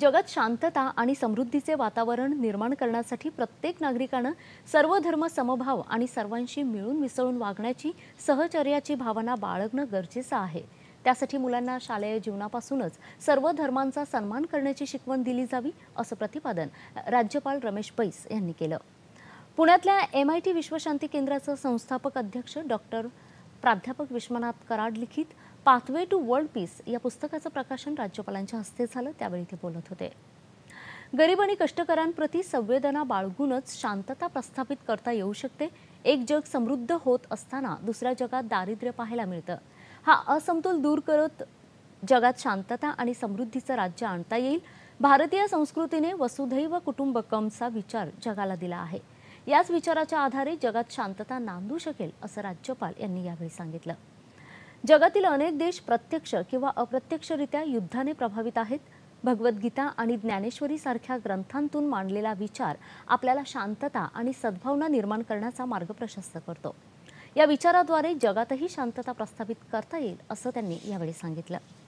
जगात शांतता आणि समृद्धीचे वातावरण निर्माण करण्यासाठी प्रत्येक नागरिकानं सर्व धर्म समभाव आणि सर्वांशी मिळून मिसळून वागण्याची सहचर्याची भावना बाळगणं गरजेचं आहे त्यासाठी मुलांना शालेय जीवनापासूनच सर्व धर्मांचा सन्मान करण्याची शिकवण दिली जावी असं प्रतिपादन राज्यपाल रमेश बैस यांनी केलं पुण्यातल्या एम आय टी विश्वशांती केंद्राचं संस्थापक अध्यक्ष डॉक्टर प्राध्यापक विश्वनाथ कराड लिखित पाथवे टू वर्ल्ड पीस या पुस्तकाचं प्रकाशन राज्यपालांच्या हस्ते झालं त्यावेळी ते बोलत होते गरीब आणि कष्टकऱ्यांप्रती संवेदना बाळगूनच शांतता प्रस्थापित करता येऊ शकते एक जग समृद्ध होत असताना दुसऱ्या जगात दारिद्र्य पाहायला मिळतं हा असमतोल दूर करत जगात शांतता आणि समृद्धीचं राज्य आणता येईल भारतीय संस्कृतीने वसुधैव कुटुंबकमचा विचार जगाला दिला आहे याच विचाराच्या आधारे जगात शांतता नांदू शकेल असं राज्यपाल यांनी यावेळी सांगितलं जगातील अनेक देश प्रत्यक्ष किंवा अप्रत्यक्षरित्या युद्धाने प्रभावित आहेत भगवद्गीता आणि ज्ञानेश्वरी सारख्या ग्रंथांतून मांडलेला विचार आपल्याला शांतता आणि सद्भावना निर्माण करण्याचा मार्ग प्रशस्त करतो या विचाराद्वारे जगातही शांतता प्रस्थापित करता येईल असं त्यांनी यावेळी सांगितलं